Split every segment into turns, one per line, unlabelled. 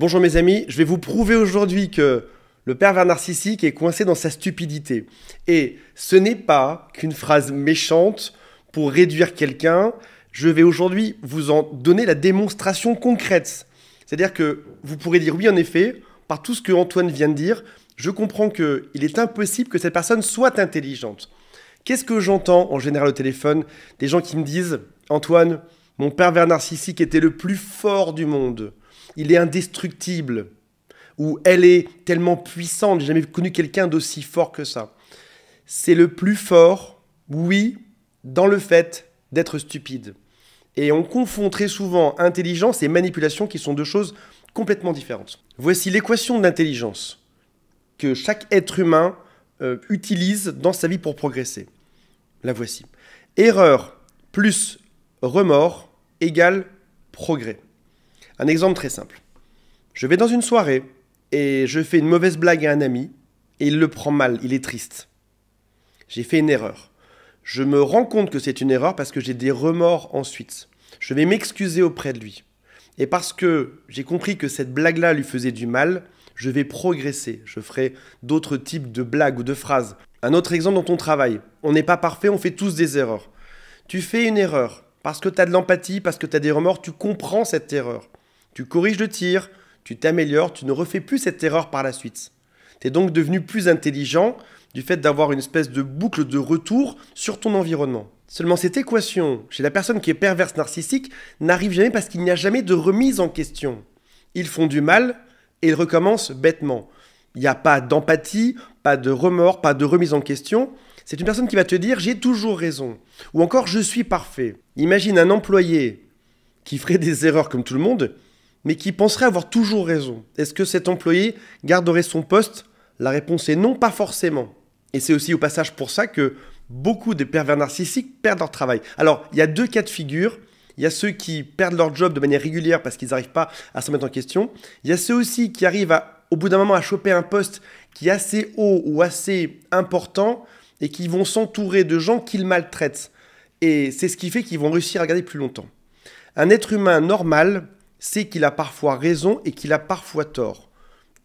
Bonjour mes amis, je vais vous prouver aujourd'hui que le pervers narcissique est coincé dans sa stupidité. Et ce n'est pas qu'une phrase méchante pour réduire quelqu'un. Je vais aujourd'hui vous en donner la démonstration concrète. C'est-à-dire que vous pourrez dire oui en effet, par tout ce que Antoine vient de dire, je comprends qu'il est impossible que cette personne soit intelligente. Qu'est-ce que j'entends en général au téléphone Des gens qui me disent Antoine, mon pervers narcissique était le plus fort du monde il est indestructible, ou elle est tellement puissante, j'ai jamais connu quelqu'un d'aussi fort que ça. C'est le plus fort, oui, dans le fait d'être stupide. Et on confond très souvent intelligence et manipulation qui sont deux choses complètement différentes. Voici l'équation de l'intelligence que chaque être humain euh, utilise dans sa vie pour progresser. La voici. Erreur plus remords égale progrès. Un exemple très simple. Je vais dans une soirée et je fais une mauvaise blague à un ami et il le prend mal, il est triste. J'ai fait une erreur. Je me rends compte que c'est une erreur parce que j'ai des remords ensuite. Je vais m'excuser auprès de lui. Et parce que j'ai compris que cette blague-là lui faisait du mal, je vais progresser. Je ferai d'autres types de blagues ou de phrases. Un autre exemple dans ton travail. On n'est pas parfait, on fait tous des erreurs. Tu fais une erreur. Parce que tu as de l'empathie, parce que tu as des remords, tu comprends cette erreur. Tu corriges le tir, tu t'améliores, tu ne refais plus cette erreur par la suite. Tu es donc devenu plus intelligent du fait d'avoir une espèce de boucle de retour sur ton environnement. Seulement cette équation, chez la personne qui est perverse narcissique, n'arrive jamais parce qu'il n'y a jamais de remise en question. Ils font du mal et ils recommencent bêtement. Il n'y a pas d'empathie, pas de remords, pas de remise en question. C'est une personne qui va te dire j'ai toujours raison. Ou encore je suis parfait. Imagine un employé qui ferait des erreurs comme tout le monde, mais qui penserait avoir toujours raison. Est-ce que cet employé garderait son poste La réponse est non, pas forcément. Et c'est aussi au passage pour ça que beaucoup de pervers narcissiques perdent leur travail. Alors, il y a deux cas de figure. Il y a ceux qui perdent leur job de manière régulière parce qu'ils n'arrivent pas à se mettre en question. Il y a ceux aussi qui arrivent au bout d'un moment à choper un poste qui est assez haut ou assez important et qui vont s'entourer de gens qu'ils maltraitent. Et c'est ce qui fait qu'ils vont réussir à garder plus longtemps. Un être humain normal c'est qu'il a parfois raison et qu'il a parfois tort.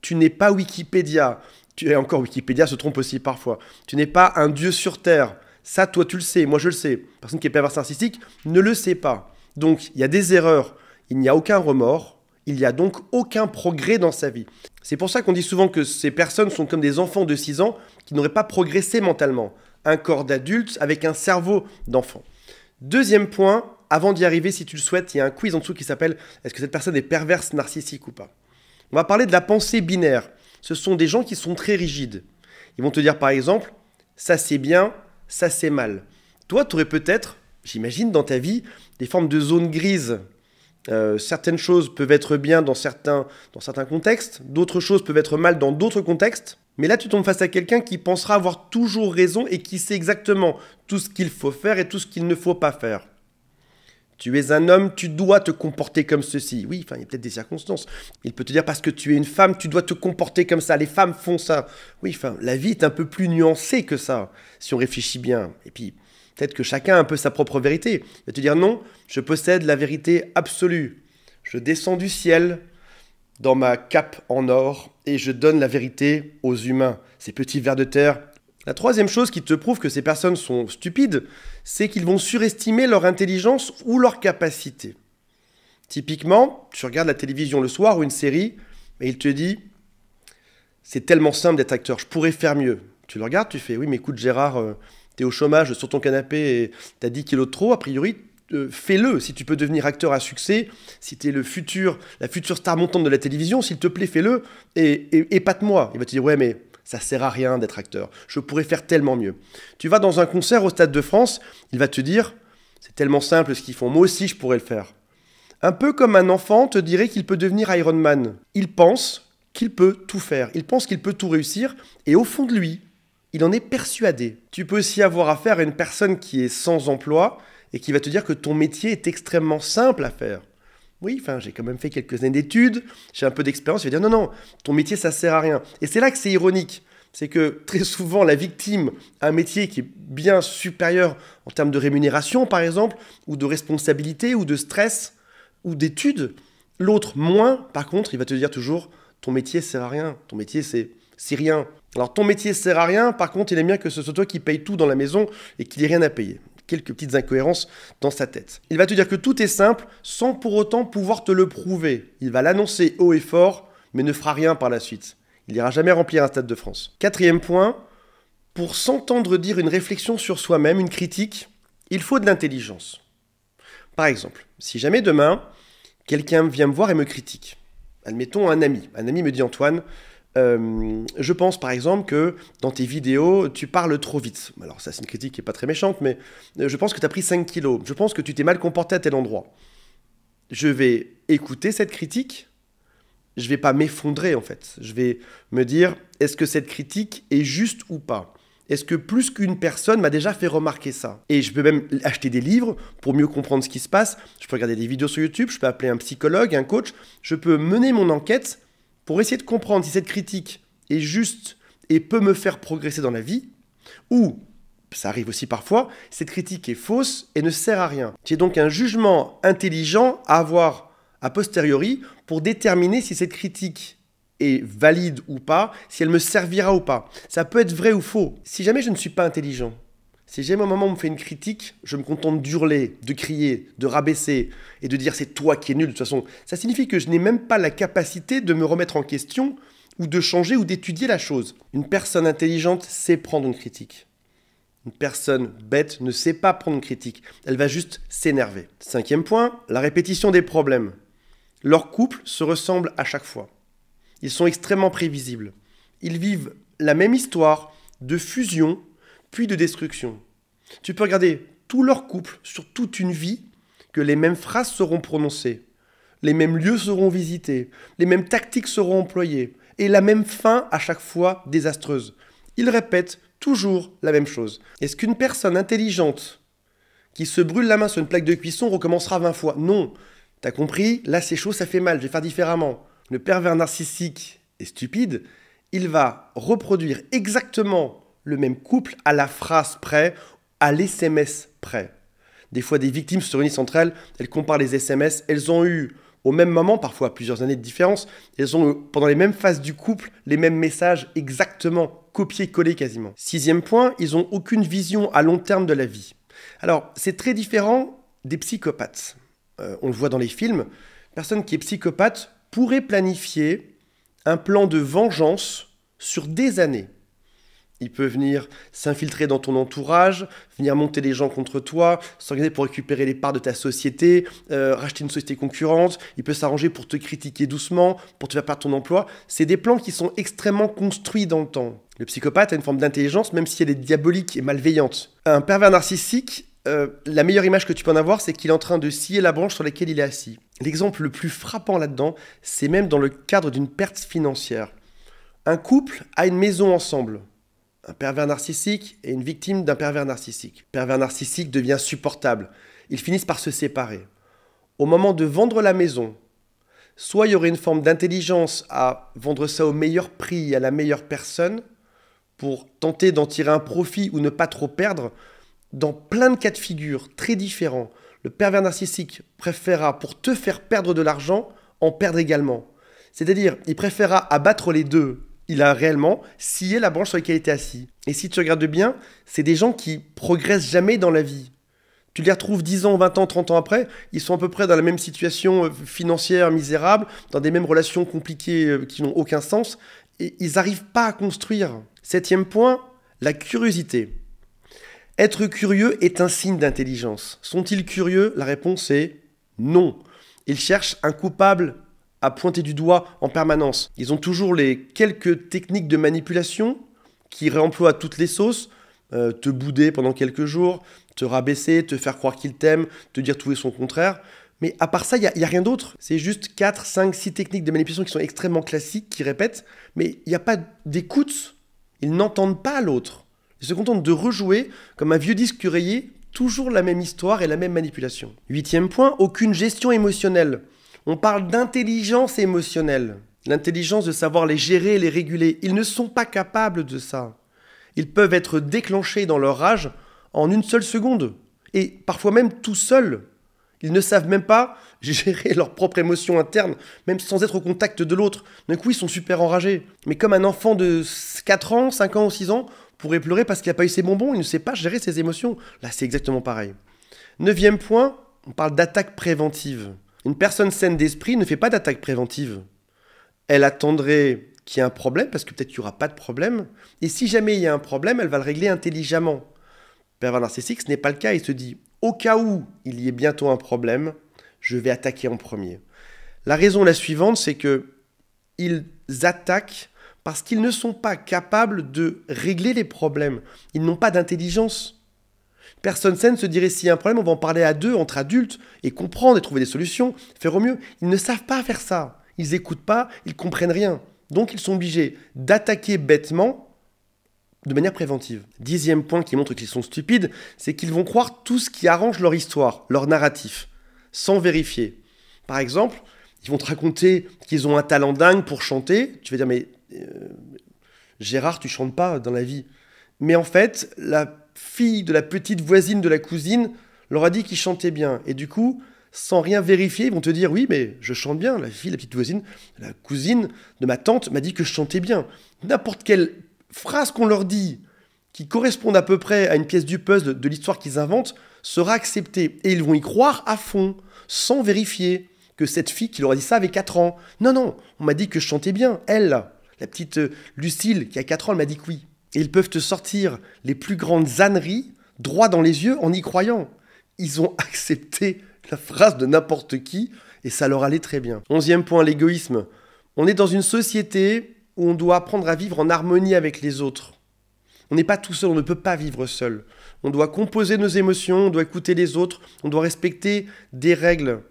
Tu n'es pas Wikipédia. Tu es encore Wikipédia se trompe aussi parfois. Tu n'es pas un dieu sur terre. Ça, toi, tu le sais. Moi, je le sais. Personne qui est pervers narcissique ne le sait pas. Donc, il y a des erreurs. Il n'y a aucun remords. Il n'y a donc aucun progrès dans sa vie. C'est pour ça qu'on dit souvent que ces personnes sont comme des enfants de 6 ans qui n'auraient pas progressé mentalement. Un corps d'adulte avec un cerveau d'enfant. Deuxième point, avant d'y arriver, si tu le souhaites, il y a un quiz en dessous qui s'appelle Est-ce que cette personne est perverse, narcissique ou pas On va parler de la pensée binaire. Ce sont des gens qui sont très rigides. Ils vont te dire par exemple Ça c'est bien, ça c'est mal. Toi, tu aurais peut-être, j'imagine, dans ta vie, des formes de zones grises. Euh, certaines choses peuvent être bien dans certains, dans certains contextes, d'autres choses peuvent être mal dans d'autres contextes. Mais là, tu tombes face à quelqu'un qui pensera avoir toujours raison et qui sait exactement tout ce qu'il faut faire et tout ce qu'il ne faut pas faire. Tu es un homme, tu dois te comporter comme ceci. Oui, enfin, il y a peut-être des circonstances. Il peut te dire parce que tu es une femme, tu dois te comporter comme ça. Les femmes font ça. Oui, enfin, la vie est un peu plus nuancée que ça, si on réfléchit bien. Et puis, peut-être que chacun a un peu sa propre vérité. Il va te dire non, je possède la vérité absolue. Je descends du ciel dans ma cape en or et je donne la vérité aux humains. Ces petits vers de terre la troisième chose qui te prouve que ces personnes sont stupides, c'est qu'ils vont surestimer leur intelligence ou leur capacité. Typiquement, tu regardes la télévision le soir ou une série, et il te dit C'est tellement simple d'être acteur, je pourrais faire mieux. Tu le regardes, tu fais Oui, mais écoute, Gérard, euh, t'es au chômage sur ton canapé et t'as 10 kilos de trop, a priori, euh, fais-le. Si tu peux devenir acteur à succès, si t'es le futur, la future star montante de la télévision, s'il te plaît, fais-le et, et épate-moi. Il va te dire Ouais, mais ça sert à rien d'être acteur. Je pourrais faire tellement mieux. Tu vas dans un concert au Stade de France, il va te dire c'est tellement simple ce qu'ils font, moi aussi je pourrais le faire. Un peu comme un enfant te dirait qu'il peut devenir Iron Man. Il pense qu'il peut tout faire, il pense qu'il peut tout réussir, et au fond de lui, il en est persuadé. Tu peux aussi avoir affaire à une personne qui est sans emploi et qui va te dire que ton métier est extrêmement simple à faire. Oui, enfin, j'ai quand même fait quelques années d'études, j'ai un peu d'expérience. Je vais dire non, non, ton métier, ça sert à rien. Et c'est là que c'est ironique. C'est que très souvent, la victime a un métier qui est bien supérieur en termes de rémunération, par exemple, ou de responsabilité, ou de stress, ou d'études. L'autre, moins. Par contre, il va te dire toujours ton métier sert à rien. Ton métier, c'est, rien. Alors, ton métier sert à rien. Par contre, il aime bien que ce soit toi qui paye tout dans la maison et qu'il n'y ait rien à payer quelques petites incohérences dans sa tête. Il va te dire que tout est simple sans pour autant pouvoir te le prouver. Il va l'annoncer haut et fort, mais ne fera rien par la suite. Il n'ira jamais remplir un Stade de France. Quatrième point, pour s'entendre dire une réflexion sur soi-même, une critique, il faut de l'intelligence. Par exemple, si jamais demain, quelqu'un vient me voir et me critique, admettons un ami, un ami me dit Antoine, euh, je pense par exemple que dans tes vidéos, tu parles trop vite. Alors ça c'est une critique qui n'est pas très méchante, mais euh, je pense que tu as pris 5 kilos. Je pense que tu t'es mal comporté à tel endroit. Je vais écouter cette critique. Je vais pas m'effondrer en fait. Je vais me dire, est-ce que cette critique est juste ou pas est-ce que plus qu'une personne m'a déjà fait remarquer ça Et je peux même acheter des livres pour mieux comprendre ce qui se passe. Je peux regarder des vidéos sur YouTube, je peux appeler un psychologue, un coach. Je peux mener mon enquête pour essayer de comprendre si cette critique est juste et peut me faire progresser dans la vie, ou, ça arrive aussi parfois, cette critique est fausse et ne sert à rien. J'ai donc un jugement intelligent à avoir a posteriori pour déterminer si cette critique est valide ou pas, si elle me servira ou pas. Ça peut être vrai ou faux. Si jamais je ne suis pas intelligent, si jamais un moment me fait une critique, je me contente d'hurler, de crier, de rabaisser et de dire c'est toi qui es nul de toute façon, ça signifie que je n'ai même pas la capacité de me remettre en question ou de changer ou d'étudier la chose. Une personne intelligente sait prendre une critique. Une personne bête ne sait pas prendre une critique, elle va juste s'énerver. Cinquième point, la répétition des problèmes. Leur couple se ressemble à chaque fois. Ils sont extrêmement prévisibles. Ils vivent la même histoire de fusion de destruction. Tu peux regarder tout leur couple sur toute une vie, que les mêmes phrases seront prononcées, les mêmes lieux seront visités, les mêmes tactiques seront employées, et la même fin à chaque fois désastreuse. Ils répètent toujours la même chose. Est-ce qu'une personne intelligente qui se brûle la main sur une plaque de cuisson recommencera 20 fois Non. T'as compris Là, c'est chaud, ça fait mal, je vais faire différemment. Le pervers narcissique et stupide. Il va reproduire exactement le même couple à la phrase près, à l'SMS près. Des fois, des victimes se réunissent entre elles, elles comparent les SMS, elles ont eu au même moment, parfois plusieurs années de différence, elles ont pendant les mêmes phases du couple les mêmes messages exactement, copiés, collés, quasiment. Sixième point, ils n'ont aucune vision à long terme de la vie. Alors, c'est très différent des psychopathes. Euh, on le voit dans les films, personne qui est psychopathe pourrait planifier un plan de vengeance sur des années. Il peut venir s'infiltrer dans ton entourage, venir monter les gens contre toi, s'organiser pour récupérer les parts de ta société, euh, racheter une société concurrente, il peut s'arranger pour te critiquer doucement, pour te faire perdre ton emploi. C'est des plans qui sont extrêmement construits dans le temps. Le psychopathe a une forme d'intelligence, même si elle est diabolique et malveillante. Un pervers narcissique, euh, la meilleure image que tu peux en avoir, c'est qu'il est en train de scier la branche sur laquelle il est assis. L'exemple le plus frappant là-dedans, c'est même dans le cadre d'une perte financière. Un couple a une maison ensemble un pervers narcissique et une victime d'un pervers narcissique. pervers narcissique devient supportable. Ils finissent par se séparer. Au moment de vendre la maison, soit il y aurait une forme d'intelligence à vendre ça au meilleur prix, à la meilleure personne, pour tenter d'en tirer un profit ou ne pas trop perdre, dans plein de cas de figure très différents, le pervers narcissique préférera, pour te faire perdre de l'argent, en perdre également. C'est-à-dire, il préférera abattre les deux il a réellement scié la branche sur laquelle il était assis. Et si tu regardes bien, c'est des gens qui progressent jamais dans la vie. Tu les retrouves 10 ans, 20 ans, 30 ans après, ils sont à peu près dans la même situation euh, financière misérable, dans des mêmes relations compliquées euh, qui n'ont aucun sens, et ils n'arrivent pas à construire. Septième point, la curiosité. Être curieux est un signe d'intelligence. Sont-ils curieux La réponse est non. Ils cherchent un coupable à pointer du doigt en permanence. Ils ont toujours les quelques techniques de manipulation qui réemploient toutes les sauces, euh, te bouder pendant quelques jours, te rabaisser, te faire croire qu'ils t'aiment, te dire tout et son contraire. Mais à part ça, il n'y a, rien d'autre. C'est juste 4, 5, 6 techniques de manipulation qui sont extrêmement classiques, qui répètent, mais il n'y a pas d'écoute. Ils n'entendent pas l'autre. Ils se contentent de rejouer comme un vieux disque rayé, toujours la même histoire et la même manipulation. Huitième point, aucune gestion émotionnelle. On parle d'intelligence émotionnelle, l'intelligence de savoir les gérer et les réguler. Ils ne sont pas capables de ça. Ils peuvent être déclenchés dans leur rage en une seule seconde, et parfois même tout seuls. Ils ne savent même pas gérer leur propre émotion interne, même sans être au contact de l'autre. D'un coup, ils sont super enragés. Mais comme un enfant de 4 ans, 5 ans ou 6 ans pourrait pleurer parce qu'il n'a pas eu ses bonbons, il ne sait pas gérer ses émotions. Là, c'est exactement pareil. Neuvième point, on parle d'attaque préventive. Une personne saine d'esprit ne fait pas d'attaque préventive. Elle attendrait qu'il y ait un problème, parce que peut-être qu'il n'y aura pas de problème. Et si jamais il y a un problème, elle va le régler intelligemment. Père pervers narcissique, ce n'est pas le cas. Il se dit, au cas où il y ait bientôt un problème, je vais attaquer en premier. La raison la suivante, c'est que ils attaquent parce qu'ils ne sont pas capables de régler les problèmes. Ils n'ont pas d'intelligence. Personne saine se dirait s'il y a un problème, on va en parler à deux, entre adultes, et comprendre et trouver des solutions, faire au mieux. Ils ne savent pas faire ça. Ils n'écoutent pas, ils comprennent rien. Donc ils sont obligés d'attaquer bêtement de manière préventive. Dixième point qui montre qu'ils sont stupides, c'est qu'ils vont croire tout ce qui arrange leur histoire, leur narratif, sans vérifier. Par exemple, ils vont te raconter qu'ils ont un talent dingue pour chanter. Tu vas dire, mais euh, Gérard, tu chantes pas dans la vie. Mais en fait, la fille de la petite voisine de la cousine leur a dit qu'ils chantaient bien. Et du coup, sans rien vérifier, ils vont te dire oui, mais je chante bien. La fille, la petite voisine, la cousine de ma tante m'a dit que je chantais bien. N'importe quelle phrase qu'on leur dit qui corresponde à peu près à une pièce du puzzle de l'histoire qu'ils inventent sera acceptée. Et ils vont y croire à fond, sans vérifier que cette fille qui leur a dit ça avait 4 ans. Non, non, on m'a dit que je chantais bien. Elle, la petite euh, Lucille qui a 4 ans, elle m'a dit que oui. Et ils peuvent te sortir les plus grandes âneries droit dans les yeux en y croyant. Ils ont accepté la phrase de n'importe qui et ça leur allait très bien. Onzième point, l'égoïsme. On est dans une société où on doit apprendre à vivre en harmonie avec les autres. On n'est pas tout seul, on ne peut pas vivre seul. On doit composer nos émotions, on doit écouter les autres, on doit respecter des règles.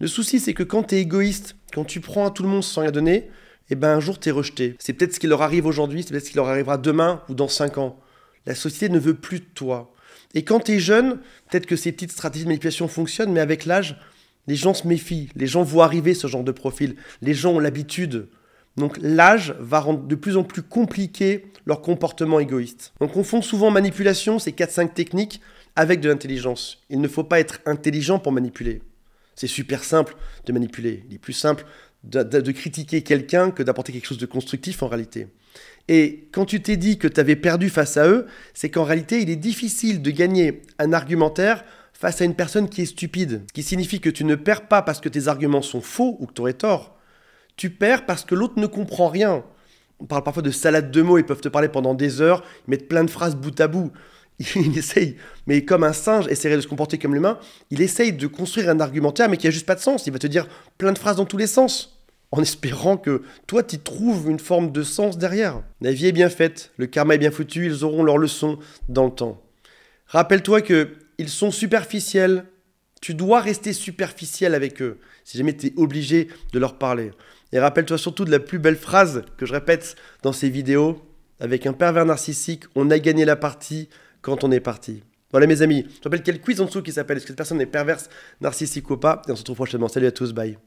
Le souci, c'est que quand tu es égoïste, quand tu prends à tout le monde sans rien donner, et eh ben un jour t'es rejeté. C'est peut-être ce qui leur arrive aujourd'hui, c'est peut-être ce qui leur arrivera demain ou dans 5 ans. La société ne veut plus de toi. Et quand t'es jeune, peut-être que ces petites stratégies de manipulation fonctionnent, mais avec l'âge, les gens se méfient, les gens voient arriver ce genre de profil, les gens ont l'habitude. Donc l'âge va rendre de plus en plus compliqué leur comportement égoïste. On confond souvent manipulation, ces 4-5 techniques, avec de l'intelligence. Il ne faut pas être intelligent pour manipuler. C'est super simple de manipuler. Il est plus simple de, critiquer quelqu'un que d'apporter quelque chose de constructif en réalité. Et quand tu t'es dit que tu avais perdu face à eux, c'est qu'en réalité, il est difficile de gagner un argumentaire face à une personne qui est stupide. Ce qui signifie que tu ne perds pas parce que tes arguments sont faux ou que tu aurais tort. Tu perds parce que l'autre ne comprend rien. On parle parfois de salade de mots, ils peuvent te parler pendant des heures, ils mettent plein de phrases bout à bout. il essaye, mais comme un singe essaierait de se comporter comme l'humain, il essaye de construire un argumentaire, mais qui a juste pas de sens. Il va te dire plein de phrases dans tous les sens, en espérant que toi, tu trouves une forme de sens derrière. La vie est bien faite, le karma est bien foutu, ils auront leur leçon dans le temps. Rappelle-toi que ils sont superficiels. Tu dois rester superficiel avec eux, si jamais tu es obligé de leur parler. Et rappelle-toi surtout de la plus belle phrase que je répète dans ces vidéos. Avec un pervers narcissique, on a gagné la partie, quand on est parti. Voilà mes amis, je rappelle qu'il quiz en dessous qui s'appelle Est-ce que cette personne est perverse, narcissique ou pas Et on se retrouve prochainement. Salut à tous, bye.